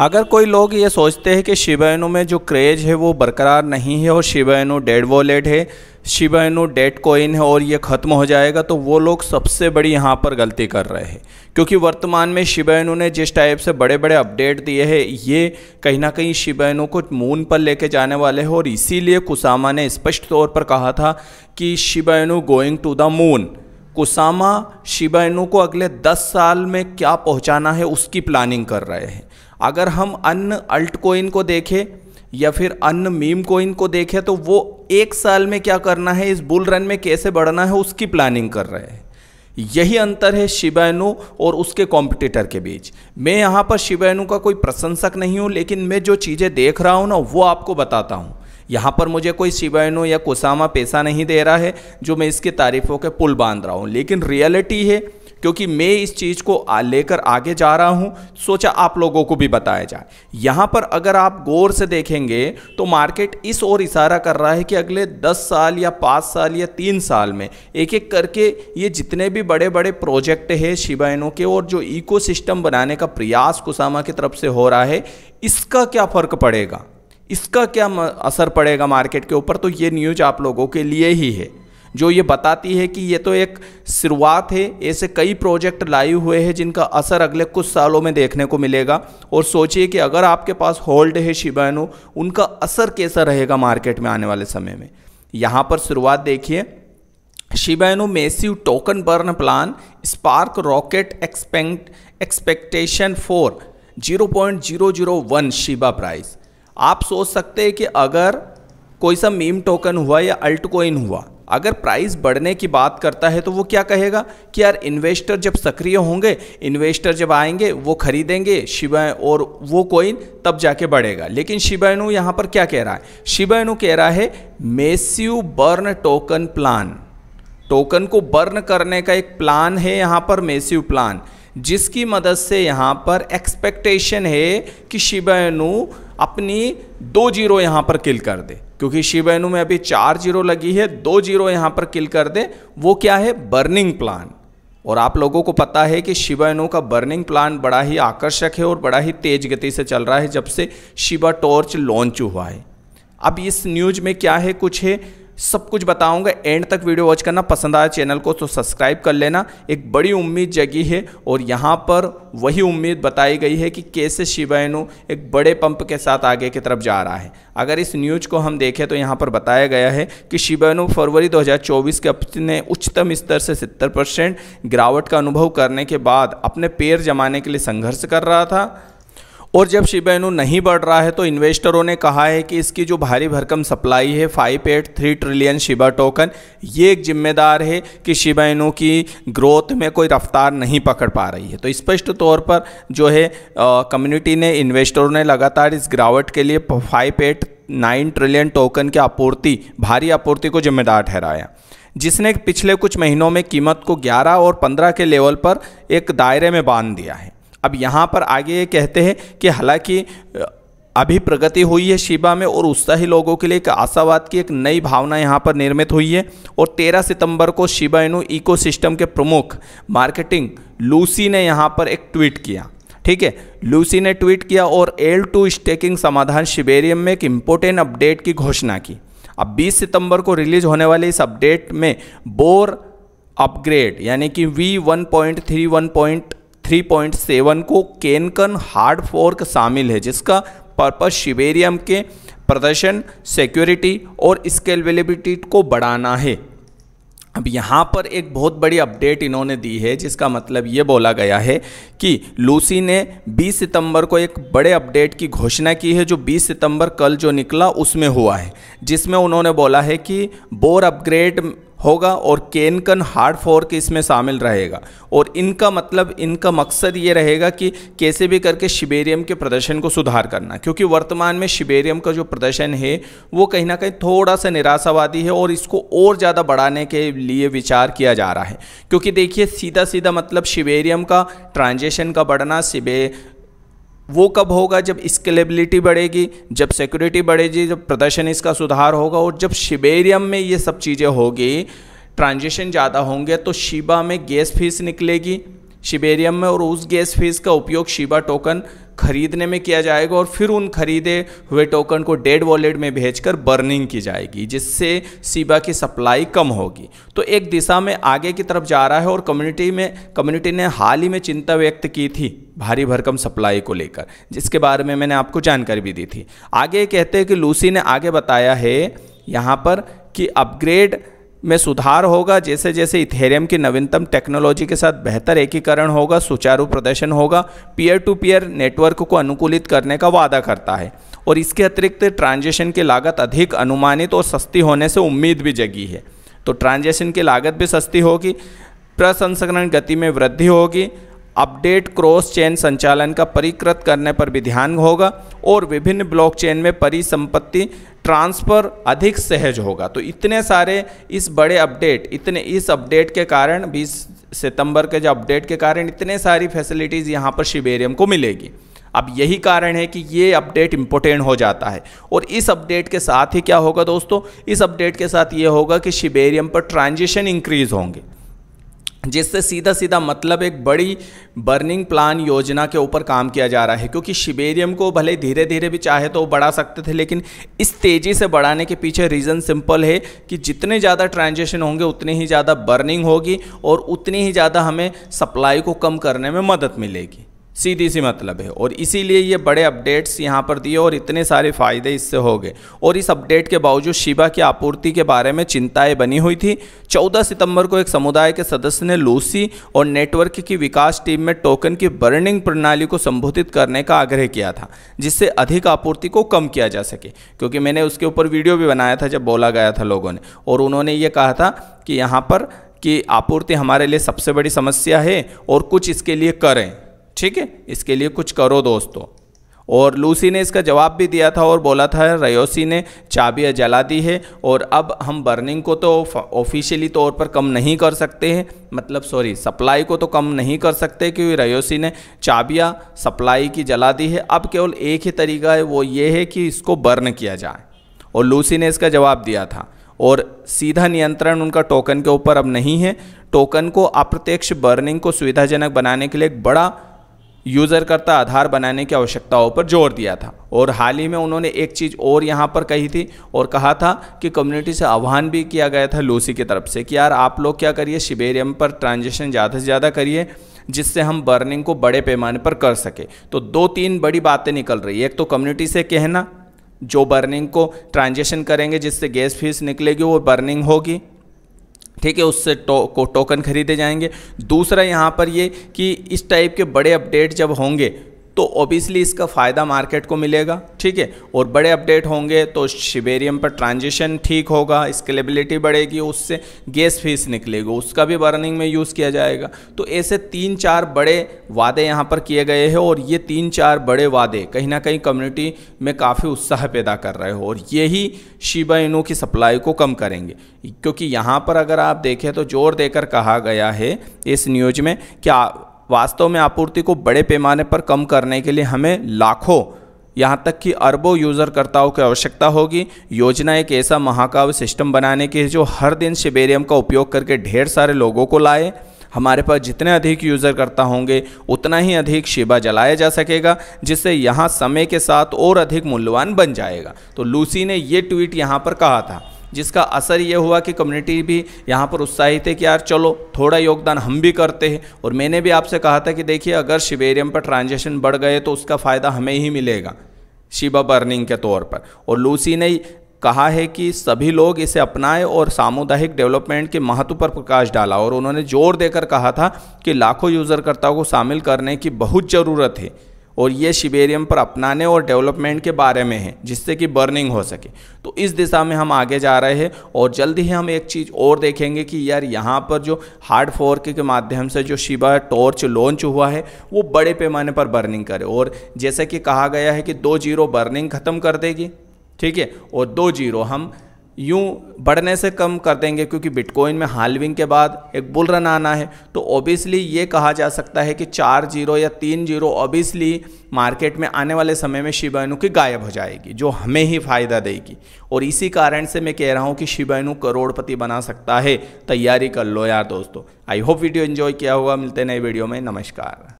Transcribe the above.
अगर कोई लोग ये सोचते हैं कि शिबाइनो में जो क्रेज है वो बरकरार नहीं है और शिबाइनो डेड वॉलेट है शिबाइनो डेड कोइन है और ये ख़त्म हो जाएगा तो वो लोग सबसे बड़ी यहाँ पर गलती कर रहे हैं क्योंकि वर्तमान में शिबाइनो ने जिस टाइप से बड़े बड़े अपडेट दिए हैं ये कहीं ना कहीं शिबाइनो को मून पर लेके जाने वाले हैं और इसीलिए कुसामा ने स्पष्ट तौर पर कहा था कि Shiba Inu going to the moon Kusama Shiba Inu को अगले दस साल में क्या पहुँचाना है उसकी प्लानिंग कर रहे हैं अगर हम अन्य अल्ट कोइन को देखें या फिर अन्य मीम कोइन को देखें तो वो एक साल में क्या करना है इस बुल रन में कैसे बढ़ना है उसकी प्लानिंग कर रहे हैं यही अंतर है शिबैनु और उसके कॉम्पिटिटर के बीच मैं यहाँ पर शिबैनु का कोई प्रशंसक नहीं हूँ लेकिन मैं जो चीज़ें देख रहा हूँ ना वो आपको बताता हूँ यहाँ पर मुझे कोई शिबैनु या कोसामा पैसा नहीं दे रहा है जो मैं इसकी तारीफ़ों के पुल बांध रहा हूँ लेकिन रियलिटी है क्योंकि मैं इस चीज़ को लेकर आगे जा रहा हूँ सोचा आप लोगों को भी बताया जाए यहाँ पर अगर आप गौर से देखेंगे तो मार्केट इस ओर इशारा कर रहा है कि अगले दस साल या पाँच साल या तीन साल में एक एक करके ये जितने भी बड़े बड़े प्रोजेक्ट है शिवाइनो के और जो इको बनाने का प्रयास कुसामा की तरफ से हो रहा है इसका क्या फ़र्क पड़ेगा इसका क्या असर पड़ेगा मार्केट के ऊपर तो ये न्यूज आप लोगों के लिए ही है जो ये बताती है कि ये तो एक शुरुआत है ऐसे कई प्रोजेक्ट लाए हुए हैं जिनका असर अगले कुछ सालों में देखने को मिलेगा और सोचिए कि अगर आपके पास होल्ड है शिबानो उनका असर कैसा रहेगा मार्केट में आने वाले समय में यहाँ पर शुरुआत देखिए Shiba Inu massive token burn plan spark rocket expect expectation for zero point zero zero one Shiba price आप सोच सकते हैं कि अगर कोई सा मीम टोकन हुआ या अल्ट कोइन हुआ अगर प्राइस बढ़ने की बात करता है तो वो क्या कहेगा कि यार इन्वेस्टर जब सक्रिय होंगे इन्वेस्टर जब आएंगे वो खरीदेंगे शिव और वो कोइन तब जाके बढ़ेगा लेकिन शिबाइनू यहाँ पर क्या कह रहा है शिबाइनू कह रहा है massive burn token plan token को बर्न करने का एक प्लान है यहाँ पर मेस्यू प्लान जिसकी मदद से यहाँ पर एक्सपेक्टेशन है कि शिबाइनू अपनी दो जीरो यहाँ पर किल कर दे क्योंकि शिवेनु में अभी चार जीरो लगी है दो जीरो यहां पर किल कर दे वो क्या है बर्निंग प्लान और आप लोगों को पता है कि शिवाइनो का बर्निंग प्लान बड़ा ही आकर्षक है और बड़ा ही तेज गति से चल रहा है जब से शिवा टॉर्च लॉन्च हुआ है अब इस न्यूज में क्या है कुछ है सब कुछ बताऊंगा एंड तक वीडियो वॉच करना पसंद आया चैनल को तो सब्सक्राइब कर लेना एक बड़ी उम्मीद जगी है और यहाँ पर वही उम्मीद बताई गई है कि कैसे शिवायनु एक बड़े पंप के साथ आगे की तरफ जा रहा है अगर इस न्यूज को हम देखें तो यहाँ पर बताया गया है कि शिवायनु फरवरी 2024 के अपने उच्चतम स्तर से सत्तर परसेंट गिरावट का अनुभव करने के बाद अपने पैर जमाने के लिए संघर्ष कर रहा था और जब शिबा नहीं बढ़ रहा है तो इन्वेस्टरों ने कहा है कि इसकी जो भारी भरकम सप्लाई है five eight three trillion Shiba token ये एक जिम्मेदार है कि शिबा की ग्रोथ में कोई रफ्तार नहीं पकड़ पा रही है तो स्पष्ट तौर पर जो है कम्युनिटी ने इन्वेस्टरों ने लगातार इस गिरावट के लिए five eight nine trillion token की आपूर्ति भारी आपूर्ति को जिम्मेदार ठहराया जिसने पिछले कुछ महीनों में कीमत को 11 और 15 के लेवल पर एक दायरे में बांध दिया है अब यहाँ पर आगे ये कहते हैं कि हालांकि अभी प्रगति हुई है शिबा में और उत्साही लोगों के लिए एक आशावाद की एक नई भावना यहाँ पर निर्मित हुई है और 13 सितंबर को शिबा इनू इको के प्रमुख मार्केटिंग लूसी ने यहाँ पर एक ट्वीट किया ठीक है लूसी ने ट्वीट किया और एल टू स्टेकिंग समाधान शिबेरियम में एक इम्पोर्टेंट अपडेट की घोषणा की अब 20 सितंबर को रिलीज होने वाले इस अपडेट में बोर अपग्रेड यानी कि V one point three one point 3.7 को केनकन हार्ड फोर्क शामिल है जिसका पर्पज शिवेरियम के प्रदर्शन सिक्योरिटी और स्केलेबिलिटी को बढ़ाना है अब यहाँ पर एक बहुत बड़ी अपडेट इन्होंने दी है जिसका मतलब ये बोला गया है कि लूसी ने 20 सितंबर को एक बड़े अपडेट की घोषणा की है जो 20 सितंबर कल जो निकला उसमें हुआ है जिसमें उन्होंने बोला है कि बोर अपग्रेड होगा और केनकन हार्ड फोर्क इसमें शामिल रहेगा और इनका मतलब इनका मकसद ये रहेगा कि कैसे भी करके शिबेरियम के प्रदर्शन को सुधार करना क्योंकि वर्तमान में शिबेरियम का जो प्रदर्शन है वो कहीं ना कहीं थोड़ा सा निराशावादी है और इसको और ज़्यादा बढ़ाने के लिए विचार किया जा रहा है क्योंकि देखिए सीधा सीधा मतलब शिबेरियम का ट्रांजेक्शन का बढ़ना सिबे वो कब होगा जब स्केलेबिलिटी बढ़ेगी जब सिक्योरिटी बढ़ेगी जब प्रदर्शन इसका सुधार होगा और जब शिबेरियम में ये सब चीज़ें होगी ट्रांजिशन ज़्यादा होंगे तो शिबा में गैस फीस निकलेगी शिबेरियम में और उस गैस फीस का उपयोग शिबा टोकन खरीदने में किया जाएगा और फिर उन खरीदे हुए टोकन को डेड वॉलेट में भेजकर बर्निंग की जाएगी जिससे सीबा की सप्लाई कम होगी तो एक दिशा में आगे की तरफ जा रहा है और कम्युनिटी में कम्युनिटी ने हाल ही में चिंता व्यक्त की थी भारी भरकम सप्लाई को लेकर जिसके बारे में मैंने आपको जानकारी भी दी थी आगे कहते हैं कि लूसी ने आगे बताया है यहाँ पर कि अपग्रेड में सुधार होगा जैसे जैसे इथेरियम की नवीनतम टेक्नोलॉजी के साथ बेहतर एकीकरण होगा सुचारू प्रदर्शन होगा पीयर टू पीयर नेटवर्क को अनुकूलित करने का वादा करता है और इसके अतिरिक्त ट्रांजेक्शन की लागत अधिक अनुमानित और सस्ती होने से उम्मीद भी जगी है तो ट्रांजेक्शन की लागत भी सस्ती होगी प्रसंस्करण गति में वृद्धि होगी अपडेट क्रॉस चेन संचालन का परिकृत करने पर भी ध्यान होगा और विभिन्न ब्लॉकचेन में परिसंपत्ति ट्रांसफ़र अधिक सहज होगा तो इतने सारे इस बड़े अपडेट इतने इस अपडेट के कारण 20 सितंबर के जो अपडेट के कारण इतने सारी फैसिलिटीज़ यहाँ पर शिबेरियम को मिलेगी अब यही कारण है कि ये अपडेट इम्पोर्टेंट हो जाता है और इस अपडेट के साथ ही क्या होगा दोस्तों इस अपडेट के साथ ये होगा कि शिबेरियम पर ट्रांजिशन इंक्रीज़ होंगे जिससे सीधा सीधा मतलब एक बड़ी बर्निंग प्लान योजना के ऊपर काम किया जा रहा है क्योंकि शिबेरियम को भले धीरे धीरे भी चाहे तो बढ़ा सकते थे लेकिन इस तेज़ी से बढ़ाने के पीछे रीज़न सिंपल है कि जितने ज़्यादा ट्रांजेक्शन होंगे उतनी ही ज़्यादा बर्निंग होगी और उतनी ही ज़्यादा हमें सप्लाई को कम करने में मदद मिलेगी सीधी सी मतलब है और इसीलिए ये बड़े अपडेट्स यहाँ पर दिए और इतने सारे फ़ायदे इससे हो गए और इस अपडेट के बावजूद शिबा की आपूर्ति के बारे में चिंताएं बनी हुई थी 14 सितंबर को एक समुदाय के सदस्य ने लूसी और नेटवर्क की विकास टीम में टोकन की बर्निंग प्रणाली को संबोधित करने का आग्रह किया था जिससे अधिक आपूर्ति को कम किया जा सके क्योंकि मैंने उसके ऊपर वीडियो भी बनाया था जब बोला गया था लोगों ने और उन्होंने ये कहा था कि यहाँ पर कि आपूर्ति हमारे लिए सबसे बड़ी समस्या है और कुछ इसके लिए करें ठीक है इसके लिए कुछ करो दोस्तों और लूसी ने इसका जवाब भी दिया था और बोला था रयोसी ने चाबियाँ जला दी है और अब हम बर्निंग को तो ऑफिशियली तौर पर कम नहीं कर सकते हैं मतलब सॉरी सप्लाई को तो कम नहीं कर सकते क्योंकि रयोसी ने चाबियाँ सप्लाई की जला दी है अब केवल एक ही तरीका है वो ये है कि इसको बर्न किया जाए और लूसी ने इसका जवाब दिया था और सीधा नियंत्रण उनका टोकन के ऊपर अब नहीं है टोकन को अप्रत्यक्ष बर्निंग को सुविधाजनक बनाने के लिए एक बड़ा यूज़रकर्ता आधार बनाने की आवश्यकताओं पर जोर दिया था और हाल ही में उन्होंने एक चीज़ और यहाँ पर कही थी और कहा था कि कम्युनिटी से आह्वान भी किया गया था लूसी की तरफ से कि यार आप लोग क्या करिए शिबेरियम पर ट्रांजेक्शन ज़्यादा से ज़्यादा करिए जिससे हम बर्निंग को बड़े पैमाने पर कर सके तो दो तीन बड़ी बातें निकल रही है एक तो कम्युनिटी से कहना जो बर्निंग को ट्रांजेक्शन करेंगे जिससे गैस फीस निकलेगी वो बर्निंग होगी ठीक है उससे टो, को टोकन खरीदे जाएंगे दूसरा यहाँ पर ये कि इस टाइप के बड़े अपडेट जब होंगे तो ऑब्वियसली इसका फ़ायदा मार्केट को मिलेगा ठीक है और बड़े अपडेट होंगे तो शिबेरियम पर ट्रांजिशन ठीक होगा स्केलेबिलिटी बढ़ेगी उससे गैस फीस निकलेगी उसका भी बर्निंग में यूज़ किया जाएगा तो ऐसे तीन चार बड़े वादे यहाँ पर किए गए हैं और ये तीन चार बड़े वादे कहीं ना कहीं कम्युनिटी में काफ़ी उत्साह पैदा कर रहे हो और यही शिबा इनू की सप्लाई को कम करेंगे क्योंकि यहाँ पर अगर आप देखें तो जोर देकर कहा गया है इस न्यूज में क्या वास्तव में आपूर्ति को बड़े पैमाने पर कम करने के लिए हमें लाखों यहाँ तक कि अरबों यूज़रकर्ताओं की आवश्यकता होगी योजना एक ऐसा महाकाव्य सिस्टम बनाने की है जो हर दिन शिबेरियम का उपयोग करके ढेर सारे लोगों को लाए हमारे पास जितने अधिक यूज़रकर्ता होंगे उतना ही अधिक शिबा जलाया जा सकेगा जिससे यहाँ समय के साथ और अधिक मूल्यवान बन जाएगा तो लूसी ने ये ट्वीट यहाँ पर कहा था जिसका असर ये हुआ कि कम्युनिटी भी यहाँ पर उत्साहित है कि यार चलो थोड़ा योगदान हम भी करते हैं और मैंने भी आपसे कहा था कि देखिए अगर शिवेरियम पर ट्रांजेक्शन बढ़ गए तो उसका फ़ायदा हमें ही मिलेगा शिबा बर्निंग के तौर पर और लूसी ने कहा है कि सभी लोग इसे अपनाएं और सामुदायिक डेवलपमेंट के महत्व पर प्रकाश डाला और उन्होंने जोर देकर कहा था कि लाखों यूज़रकर्ताओं को शामिल करने की बहुत ज़रूरत है और ये शिबेरियम पर अपनाने और डेवलपमेंट के बारे में है जिससे कि बर्निंग हो सके तो इस दिशा में हम आगे जा रहे हैं और जल्द ही हम एक चीज़ और देखेंगे कि यार यहाँ पर जो हार्ड फोर्क के माध्यम से जो शिबा टॉर्च लॉन्च हुआ है वो बड़े पैमाने पर बर्निंग करे और जैसे कि कहा गया है कि दो जीरो बर्निंग ख़त्म कर देगी ठीक है और दो जीरो हम यूं बढ़ने से कम कर देंगे क्योंकि बिटकॉइन में हालविंग के बाद एक बुल रन आना है तो ऑब्वियसली ये कहा जा सकता है कि चार जीरो या तीन जीरो ऑब्वियसली मार्केट में आने वाले समय में शिबाइनु की गायब हो जाएगी जो हमें ही फ़ायदा देगी और इसी कारण से मैं कह रहा हूँ कि शिबाइनु करोड़पति बना सकता है तैयारी कर लो यार दोस्तों आई होप वीडियो इन्जॉय किया होगा मिलते नए वीडियो में नमस्कार